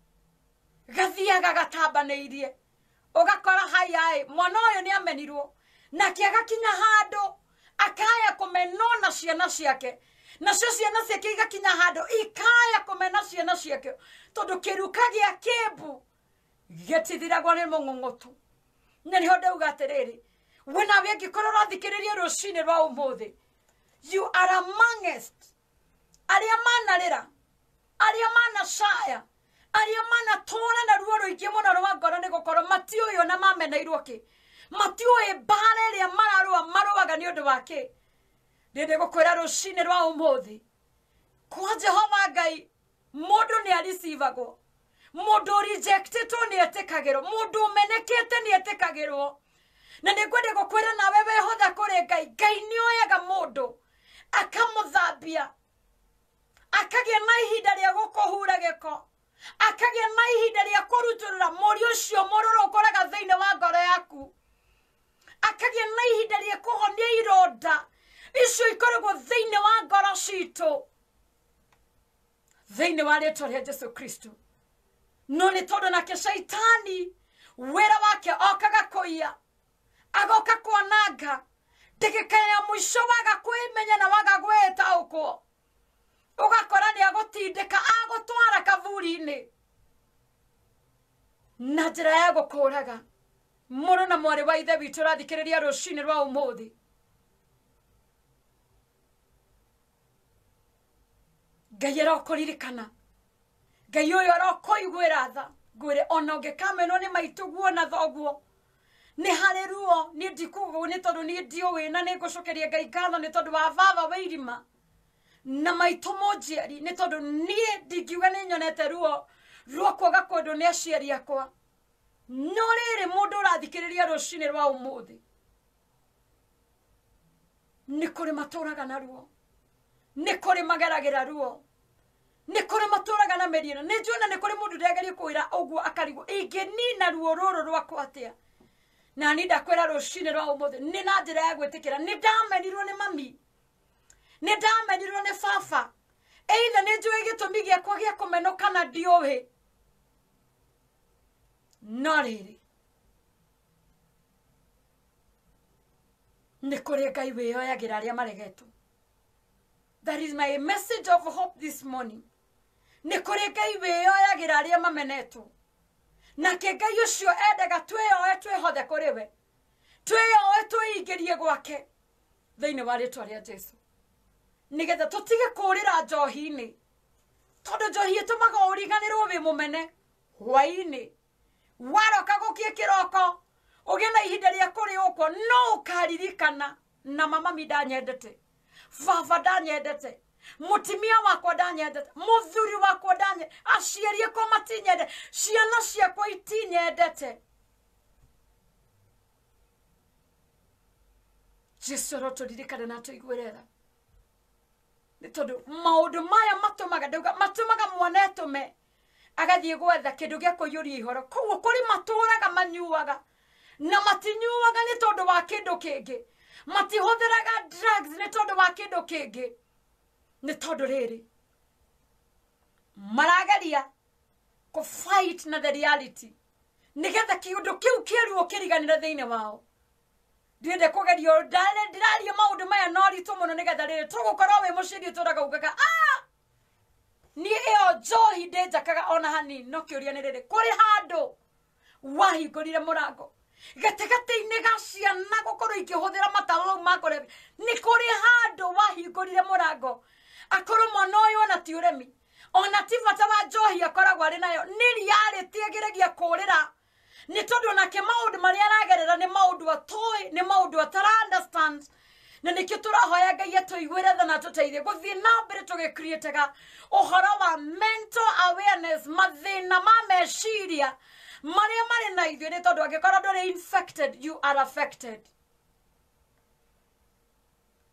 Speaker 1: gathiaga gatambanäirie ũgakora hayai mwana ũyũ nĩ amenirwo nake agakinya handũ akaya kũmenwo na ciana ciake nacio ciana ciake igakinya handũ ikaya kũmena ciana ciake tondũ kĩruka gĩa kĩmbu gĩtithiragwo nĩ mũng'ũng'ũtu na nĩho ndauga atĩrĩrĩ we nawe angĩkorwo ũrathikĩrĩria rũcinĩ rwa ũmũthĩ you are amongest arĩa manarĩra arĩa manacaya arĩa manatũra na ruo rũingĩ mũno rwa ngoro nĩ gũkorwo matiũĩ na mameneirwo kĩ matiũĩ mbara ĩrĩa mararũa marũaga nĩ ũndũ wake kĩ ndĩndĩgũkwĩra rũcinĩ rwa ũmũthĩ kwa jehova ngai mũndũ nĩ aricivagwo mũndũ rejectĩtwo nĩ etĩkagĩrwo mũndũ ũmenekete nĩ etĩkagĩrwo na nĩngwenda gũkwĩra nawe wehotha kũrĩ ngai ngai nĩ oyaga mũndũ akamũthambia akagia na ihinda rĩa gũkũhura gĩko akagia na ihinda rĩa kũrutũrũra mũri ũcio mũrũrũ ũkoraga thĩinĩ wa ngoro yaku akagia na ihinda rĩa kũhonia ironda icio ikoragwo thĩinĩ wa ngoro citũ thĩinĩ wa rĩtwa rĩa jesu kristo no nĩ tondũ nake shaitani wĩra wake okaga kũiya agoka kwananga ndagĩka ya mũico waga kwĩmenya na waga gwĩtaũkwo ugakora ni agåtindä agåtwara kaburi-inä na njä ra ya gå kå raga må rå na mwarä wa ithe witå rathikä rä ria rå cinä rwa å må thä ngai arokåririkana ngai å yå arokåiguä ra tha ngwä ona å ngä kamenwo nä maitå na thoguo nä harä ruo nä ndikå nä tondå nä ndiå na nä ngå cokeria ngai ngatho nä tondå wa baba wä irima na maitå må njiari nä tondå niä ndingiuga nä nyonete ruo rwa kwaga kwendwo nä aciari akwa no rä rä må ndå å rathikä rä ria rå cinä rwa å må thä nä kå rä matå raga na ruo nä kå rä mageragä ra ruo nä kå rä matå raga na mä ri ä no nä njå na nä kå rä må ndå ndegerie kwä ra guo akarigwo ingä nina ruo rå rå rwakwa atä na ni ndakwä ra rå cinä rwa å må thä nä na njä ra ya gwä tä kä ra nä ndamenirwo nä mami nä ndamenyirwo nä baba eitha nä njå ä gä tå mi gä akwa gä a kå meno kana ndiå no rä rä nä kå rä ngai wä oyagä ra arä a maregetwo that is my message of hope this morning nä kå rä ngai wä oyagä ra arä a mamenetwo nake ngai å cio endega twä yoe twä hothe kå rä we twä yoe twä ingä rie gwake thä inä wa rä twa rä a jesu nigetha tutige kurira njohi-ini tondu njohi itumaga uriganirwo wi mumene hwaini waroka gukie kiroko ugie na ihinda ria kuri uko no ukaririkana na mama mi ndanyendete baba ndanyendete mutimia wakwa ndanyendete muthuri wakwa ndanye aciari akwa matinyende ciana ciakwa itinyendete jesu aroturirikana na tuiguirera nä tondå maå maya maga ndauga maga mwana me agathiä gwetha kä ndå gä a ria ihoro koguo kå rä raga manyuaga na matinyuaga nä tondå wa kä ndå kä ngä matihå thä raga nä tondå wa kä ndå kä ngä nä tondå rä rä marageria kå fight na the reality nä getha kä ndå kä u kä ruo kä riganä ra thä inä wao ndirende kugerio ndiraria maundu maya no ritu muno nigetha riri tugukorwo wi muciri uturaga ugaga ah ni iyo njohi ndinjakaga ona hanini no kiuria ni riri kuri handu wahingurire murango gatagati-inĩ ga ciana gũkorwo ikĩhũthĩra mataro mau ma kũrebia nĩ kũrĩ handũ akorwo mwana ũyũ ona ti ũremi ona ti bata wa njohi akoragwo arĩ nayo nĩ ria rĩtiagĩragia kũũrĩra nä tondå onake maå ndå marä a aragerera nä maå ndå atoä nä maå ndå atara understand na nä kä tå rahoya ngai atå tha na tå teithie gå thiä na mbere tå gä krietega å horo wa mental awareness mathä na ma meciria marä a marä na ithuä nä tondå angä korwo ndå rä infected you are affected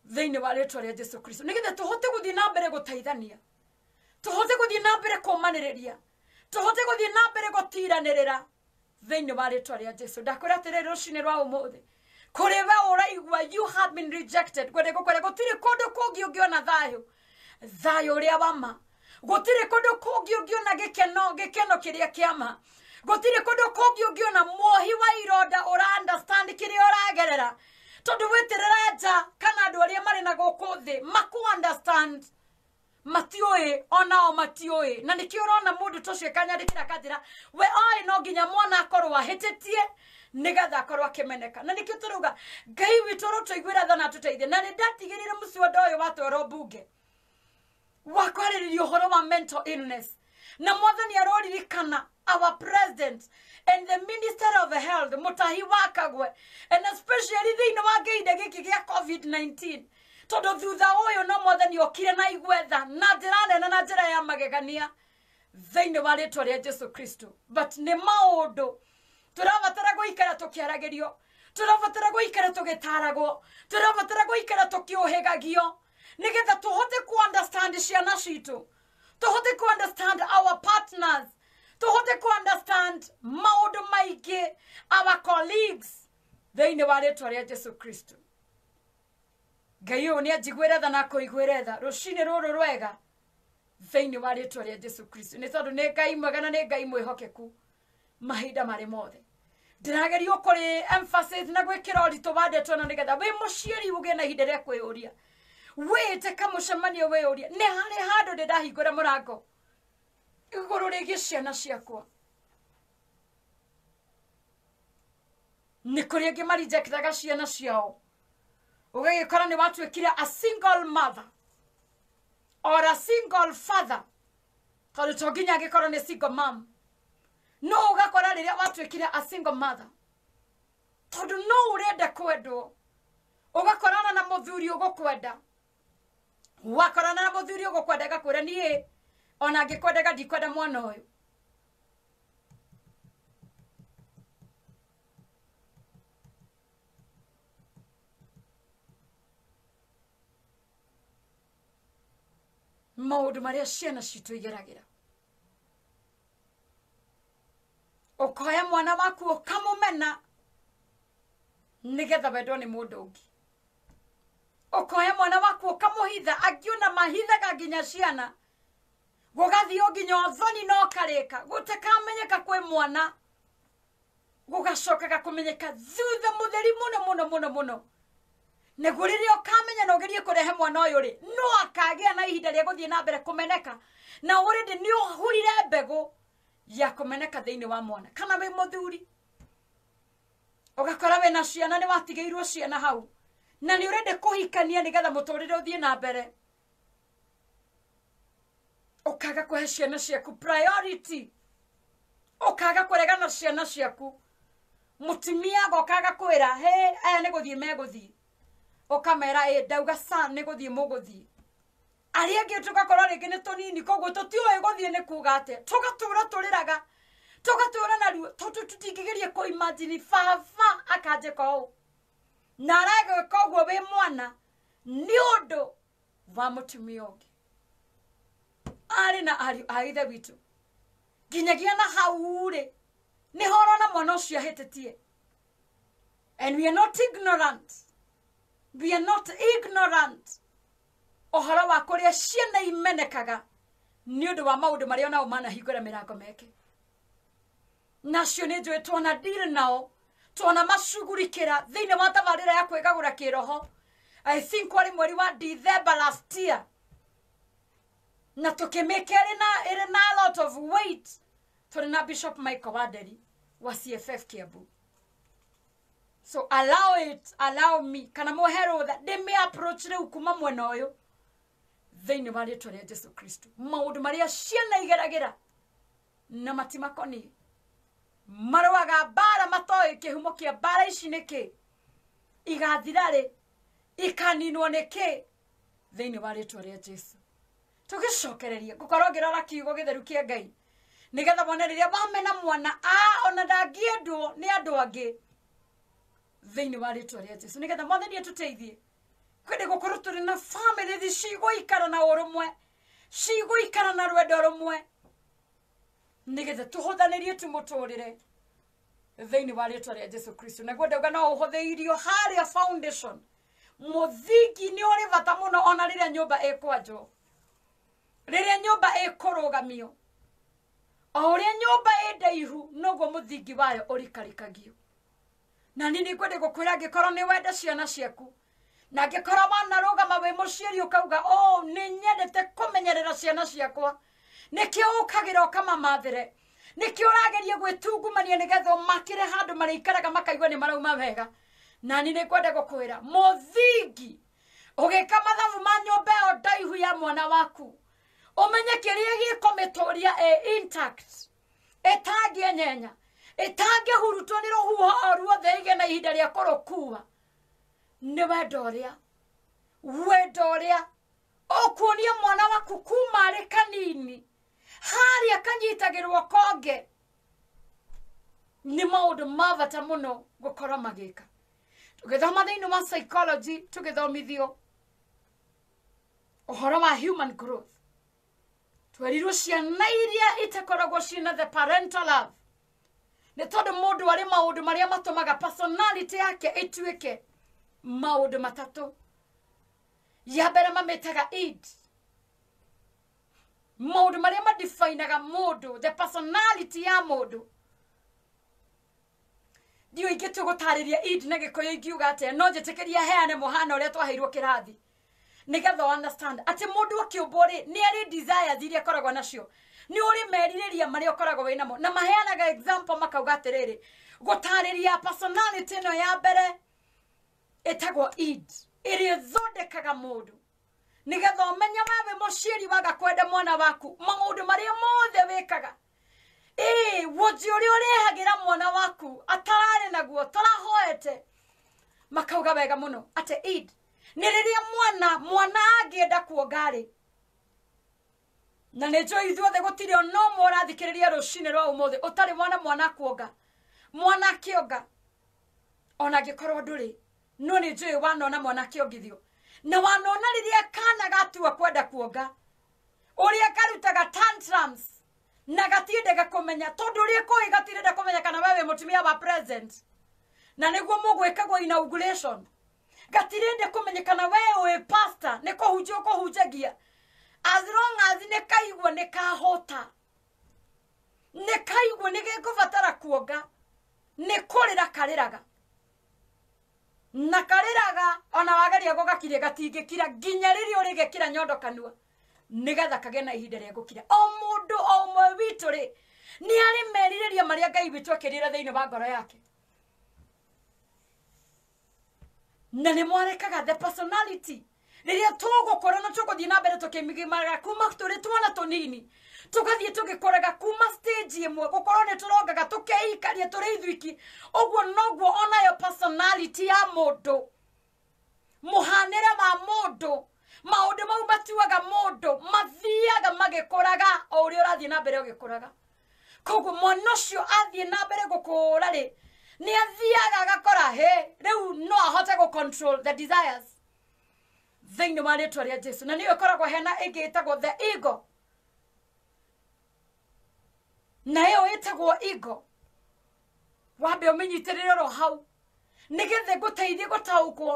Speaker 1: thä wa rä twa rä a jesu kristo nä getha tå hote gå thiä na mbere gå teithania tå hote gå thiä na mbere kåmanä rä ria tå hote gå thiä na mbere gå tiranä rä ra thĩinĩ wa rĩtwa rĩa jesu ndakwĩra atĩrĩrĩ rũcinĩ rwa ũmũthĩ kũrĩ we ũraigua you have been rejected gwende gũkwĩra gũtirĩ kũndũ kũngĩ ũngĩona thayũ thayũ ũrĩa wama gũtirĩ kũndũ kũngĩ ũngĩona gĩkeno gĩkeno kĩrĩa kĩama gũtirĩ kũndũ kũngĩ ũngĩona mwohi wa ironda ũra understand kĩrĩa ũragerera tondũ wĩtĩrĩra nja kana andũ arĩa marĩ na gũkũ thĩ makũ understand matiũĩ onao ä na nĩkĩo ũrona mũndũ ta ũcio kanyandĩkĩra kanjĩra we oä no nginya mwana akorwo nä getha akorwo meneka na nĩkĩo tũrauga ngai witũ rũtũiguĩra tha na tũteithie na nĩndatigĩrĩire mũciondo ũyũ watwerwo mbunge wa kwarĩrĩria horo wa mental illness na mwathani aroririkana our president and the minister of health mutahi wakagwe and especially thĩinĩ wa ngĩinde gĩkĩ gĩa covid 19 tondu thutha å yå no mwathani okire na igwetha na njira nene na njä ra ya magegania thĩinĩ wa rĩtwa rĩa jesu kristo but nĩ maũndũ tũrabatara gũikara tũkĩaragĩrio tũrabatara gũikara tũgĩtaragwo tũrabatara gũikara tũkĩũhĩgagio nĩgetha tũhote kũunderstand ciana citũ tũhote kũunderstand our tå hote kũunderstand maũndũ maingĩ our colleagues thĩinĩ wa rĩtwa rĩa jesu kristo ngai ni yå nä anjiguä retha na kå iguä retha rå cinä rå rå rwega thä wa rä twa jesu kristo nä tondå nä ngai mwega na nä ngai mwä hokeku mahinda marä mothe ndäragerio kå rä na gwä kä ra å ritå wandetwo na nä getha wä må ciari na ihinda rä a kwä å ria wä te kamå wä å ria nä harä handå ndä ndahingå ra må rango igå rå rä gä ciana ciakwa nä kå rä angä ciana ciao ũgagĩkora nĩ watuĩkire a single mother or a single father tondũ to nginya angĩkorwo ni single mom no ũgakora rĩrĩa watuĩkire a single mother tondũ no ũrenda kwendwo ũgakorana na mũthuri ũgũkwenda wakorana na mũthuri ũgũkwenda gakwĩra niĩ ona ngĩkwendaga ndikwenda mwana ũyũ maudu maria ciana citu igeragira ukoya mwana waku ukamumena nigetha wendwo ni mundu ungi ukoya mwana waku ukamuhitha angiona mahithaga nginya ciana gugathio nginya uthoni no karika gutakamenyeka kwi mwana gugacokaga kumenyeka thutha mutheri muno muno muno muno nä gå rä rä a åkamenya na å gerie kå rehe mwana å yå rä no akagä na ihinda rä a gå thiä na mbere kå meneka na å rä ndä nä å hurire mbegå ya kå meneka thä inä wa mwana kana wä må thuri å gakora wä na ciana nä watigä irwo ciana hau na nä å rende kå hikania nä getha må tå rä re å thiä na mbere å kaga kå he ciana ciaku å kaga kå regana ciana ciaku må timia gokaga kwä ra hä aya nä gå thiä megå thiä ukamera ä ndauga sa nä gå thiä må gå thiä arä ni tå gakorwo rä ngä nä tå nini koguo tå tiå gå thiä nä kuga atä tå gatå ra tå rä raga tå gatå ra naruo tondå tå tingä geria kå na wä mwana nä å ndå wa må ari å arä na ari aithe ithe witå na haure ni nä horona mwana å cio ahä tä tie and we are not ignorant we are not ignorant uhoro wa kuria ciana imenekaga nä å ndå wa maå ndå marä a onao manahingå mä rango meke nacio nä njå ä twona ndiri nao twona macugurikä ra thä inä wa ra ya kwä gagå ra kä roho i think warä mweri wa dithemba last year na tå kä mä ke ä rä na lot of weight tondä na bishop michael waderi wa cff kä so allow it allow me kana that they may approach rä u kuma mwena å yå thä inä rä twa jesu kristo maudu maria a ciana igeragä ra na matimakoniä marwaga mbara matoä kä humo kä a mbara ici nä kä igathirarä ikaninwo nä kä thä twa jesu tå gä cokereria ngå korwo ngä rora kiugo gä theru kä ngai nä getha mone rä rä mwana a ona ndangä ndwo nä andå angä thĩinĩ wa rĩtwa rĩa jesu nĩgetha mwathani atũteithie kwende gũkorwo tũrĩ na bamĩrĩ ikara na ũrũmwe cigũikara na rwendo rũmwe nĩgetha tũhũthanĩrie tũmũtũrĩre thĩinĩ wa rĩtwa rĩa jesu kristo naguo ndauga no ũhũthĩirio harĩa foundation mũthingi nĩ ũrĩ bata mũno ona rĩrĩa nyũmba ĩkwanjwo rĩrĩa nyũmba ĩkũrũgamio o ũrĩa nyũmba ĩ ndaihu noguo mũthingi wayo ũrikarikagio na nini nä ngwenda gå kwä ra ngä korwo nä wende ciana ciaku na ngä korwo wanarå wä må ciari å kauga o oh, nä nyendete kå menyerera ciana ciakwa nä kä å kagä ra å kamamathäre nä kä å rageria gwä tungumania nä getha å makä re handå marä ikaraga makaigua nä marauma wega na nä nä ngwenda gå kwä ra må thingi å gä ka mathabu ma nyå mba ä ndaihu ya mwana waku å menye kä rä a gä komä tå ria ä ä tangä nyenya ĩtangĩhurutwo nĩ rũhuho o ruothe ĩgĩe na ihinda rĩa kũrũkuua nĩ wendo ũrĩa wendo ũrĩa okuonia mwana waku kuma arĩ kanini harĩa kanyitagĩrwo konge ni maũndũ ma bata mũno gũkorwo magĩka tũgĩthoma thĩinĩ wa psychology tũgĩthomithio ũhoro wa human growth twerirwo ciana iria itakoragwo ciĩna the parental love nä tondå må ndå arä maå ndå marä a matå maga personality yake ä tuä ke maå ndå matatå ya mbere mamä taga id maå ndå marä a madifainaga må ndå the personality ya må ndå ndiå ingä tå gå tarä ria id na gä kå yå ingiuga atä no njä tä kä ria heane må å rä a twaheirwo kä rathi nä getha understand atä må ndå akä å mbå rä nä arä iria akoragwo nacio nä å rä merirä marä a å koragwo wä namo na maheanaga example makauga atä rä rä gå tarä ria personality no ya mbere ätagwo id ä thondekaga må ndå nä getha å menya wewe må ciäri waga kwenda mwana waku maå ndå marä a mothe wä kaga ä wonji å rä a å ra mwana waku atararä naguo tarahoete makauga wega må no atä id nä rä rä a mwana mwana angä enda kuongarä na nä njå ithuothe gå tirä ona mwe å rathikä rä ria rå cinä rwa å må mwana mwana kuonga mwana akä onga ona ngä korwo ndå rä no nä njå wanona mwana akä ongithio na wanona rä rä kana gatua kwenda kuonga å rä a karutaga tantrums na gatiende gakumenya tondu uri koi gatirende kumenya kana wewe mutumia wa present na niguo mugwikagwo inauguration gatirende kumenya kana wewe wi pasta ni kuhunjia kuhunjagia as long as nä kaigua nä kahota nä kaigua nä gä ngå batara kuonga nä kå rä ra karä raga na karä raga ona wageria gå gakirä gatingä kira nginya rä rä å rä ra nyondo kanua nä getha kagä na ihinda rä a kira o må ndå o mwe witå rä nä arä merirä ria marä a ngai witå akä rä ra thä inä wa ngoro yake na nä mwarekaga the personality rä tågåkorwo na tågåthiä na mbere tũkĩmigimaga kuma tũrĩ twana tũnini tũgathiĩ tũgĩkoraga kuma stage tå rongaga tå tũrongaga tå rä ithuiki guo noguo onayo personality ya hanä re wa mũndũ ndå mau matuaga mũndũ mathiaga magĩkũraga o ũrĩa ũrathiĩ na mbere ũgĩkũraga koguo mwana cio athiä na mbere gũkũra rĩ nä athiaga agakora hĩ rĩu no ahote control the desires thĩinĩ wa rĩtwa rĩa jesu na nĩyo koragwo hena ĩngĩ ĩtagwo the ego na ĩyo ĩtagwo ego wambe ũmĩnyitĩrĩre ro hau nĩgetha ngũteithie gũtaũkwo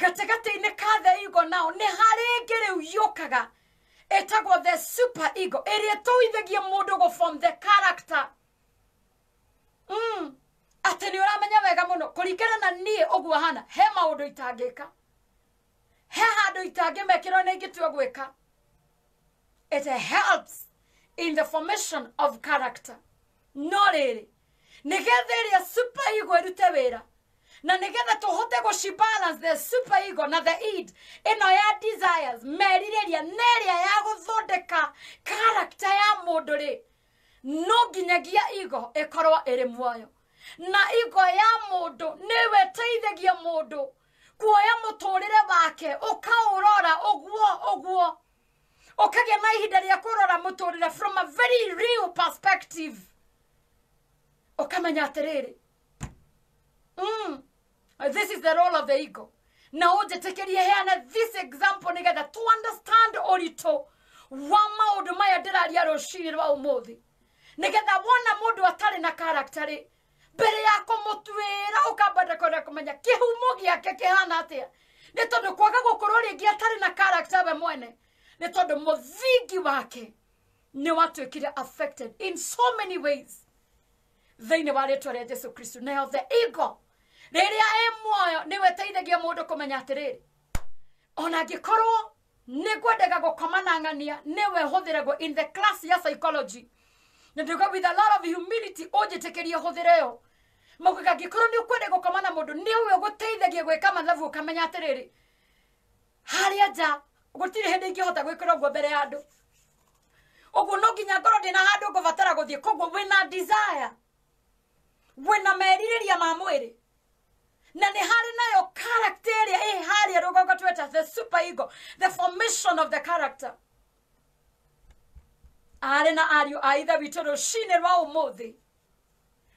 Speaker 1: gatagatĩ-inĩ ka the ego nao nĩ harĩ ĩngĩ rĩu yũkaga the super ego ĩrĩa ĩtũithagia mũndũ gũform the character mm. atĩ nĩ ũramenya wega mũno kũringana na niĩ ũguo hana he maũndũ itangĩka he handå itangämekä rwo nä ingä tuo gwä ka it helps in the formation of character no rä nigetha ä rä a superego ä rute wä ra na nigetha tuhote gucibalance the super ego na the id no ya desires merirĩria na a ya gå gũthondeka karakta ya må ndå rä no nginyagia igo ä korwo ä rä muoyo na igo ya må ndå mũndũ nĩwe må ndå kuoya muturire wake ukaurora uguo uguo ukagia na ihinda ria kurora muturire from a very real perspective ukamenya atiriri mm. this is the role of the ego na unjitikirie heana this example nigetha to understand uritu wa maundu maya ndiraria rucini rwa umuthi nigetha wona mundu atari na character mbere ya kũmũtuĩra ũkambata kwenda kũmenya kĩhumo gĩake kĩhana atĩa nĩ tondũ kwaga gũkorwo rĩngĩ atarĩ na karakta we mwene nĩ tondũ mũthingi wake nĩ watuĩkire affected in so many ways thĩinĩ wa rĩtwa rĩa jesu kristu nayo the ego rĩrĩa ĩ muoyo nĩ weteithagia mũndũ kũmenya atĩrĩrĩ ona angĩkorwo nĩ ngwendaga gũkoma na ng'ania nĩwe hũthĩragwo in the class ya psychology na ndĩko with a lot of humility ũnjĩtĩkĩrie hũthĩre ĩyo maugaga angĩkorwo nĩ ũkwenda gũkoma na mũndũ nĩ ũwe ũgũteithagia gwĩka mathabu ũkamenya atĩrĩrĩ harĩa nja gũtirĩ hĩndĩ ingĩhota gwĩkĩra ũguo mbere ya andũ ũguo no nginya ngorwo ndĩ na handũ ngũbatara gũthiĩ koguo na desire wĩna merirĩria ma mwĩrĩ na nĩ harĩ nayo character ĩrĩa ĩ harĩa rũgongo tweta the super ego the formation of the character arĩ na ariũ a ithe witũ rũcinĩ rwa ũmũthĩ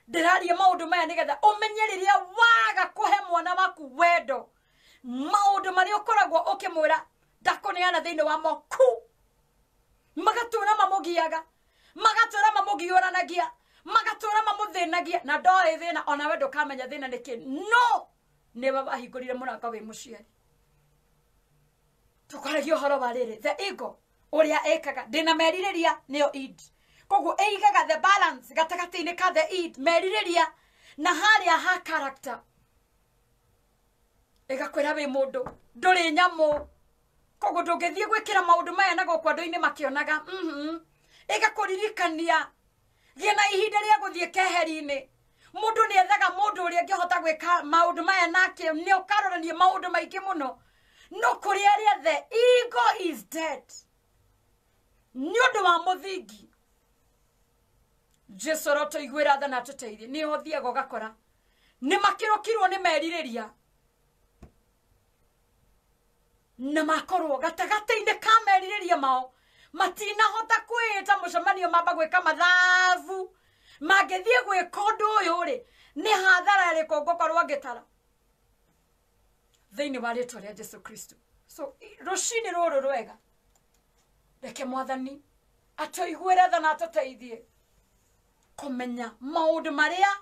Speaker 1: ndiraria maundu maya nigetha umenye riria waga kuhe mwana waku wendo maundu maria ukoragwo ukimwira ndakuneana thiini wa moku magatura mamugiaga magatura mamugiuranagia magatura mamuthinagia na ndoe thina onawe ndukamenya thina niki no niwe wahingurire murango wi muciari tukaragia uhoro wa riri the ego uria ekaga ndina meririria niyo idi koguo ĩigaga the balance gatagatĩ-inĩ ka the eat meriria na harĩa ha character ega kwera be mudu nduri nyamu koguo ndũngĩthiĩ gwikira maundu maya na gokwa andũ-inĩ makĩonaga mm-hmm, ĩgakũririkania mm -hmm. gĩa na ihinda ria guthie keheri-inĩ mũndũ nĩ ethaga mudu uri angihota gwika maundu maya nake nĩ ũkarorania maundu maingĩ muno no kuri arĩa the ego is dead nĩ ũndũ wa muthingi jesu roto igwira tha na tuteithie ni hothiaga gakora ni makirokirwo ni meririria na makorwo gatagatainä ka merirä mao matinahota kwä ta må cemanio mamba gwä ka mathabu mangä thiä gwä ka å ndå å yå rä nä hathara rä ko ngåkorwo ngä tara thä inä wa rä two rä a jesu kristo so rå cinä rå rå rwega reke mwathani atå tha na atå teithie kumenya maudu maria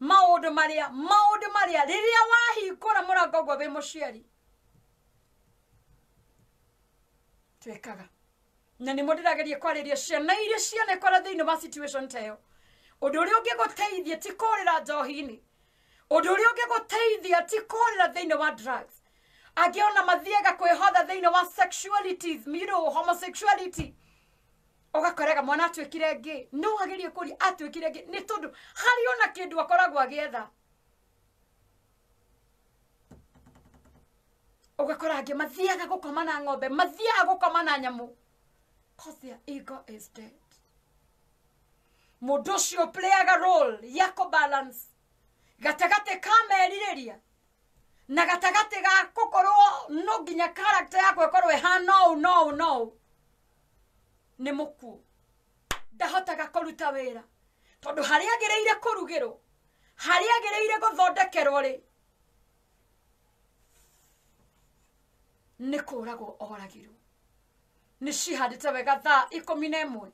Speaker 1: maudu maria maudu maria riria wahingura murango uguo wi muciari twikaga na nimo ndirageria kwariria ciana iria ciana ikora thiini wa situation ta iyo undu uria ungiguteithia ti kurira njohi-ini undu uria ungiguteithia ti kurira thiini wa drugs angi ona mathiaga kwihotha thiini wa sexualities miru homosexuality ugakorega mwana kire ngi no agerie kuria atuikire ngi ni tondu hari ona kindu akoragwo agietha ugakora angi mathiaga gukoma na ng'ombe mathiaga gukoma na nyamu cause their ego is dead mundu ucio playaga role ya kubalance gatagati ka merirĩria na gatagati ga gukorwo no nginya character yako ĩkorwo ĩhana ũũ no no nä muku ndahotaga kå ruta wä ra tondå harä agä rä ire kå rugä rwo harä agä rä ire gå thondekerwo rä nä kå ragwo oragirwo nä cihandä te wega thaa ikå mi na ä mwe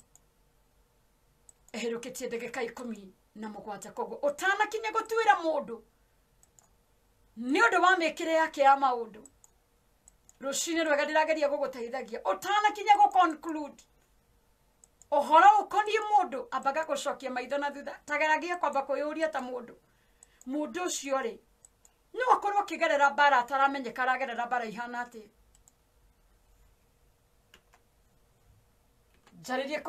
Speaker 1: ähä rå kä tie ndagä ka ikå mi na må gwanja koguo å tanakinya gå tuä ra må ndå nä å ndå wa mä kä re yake ya maå ndå rå cinä rwega ndä rageria gå gå teithagia å tanakinya gå conclude uhoro ukonie mundu ambaga gucokia maitho na thutha tagaragia kwamba kwiyuria ta mundu mundu ucio ri no akorwo akigerera mbara ataramenyeka aragerera mbara ihana atia njaririe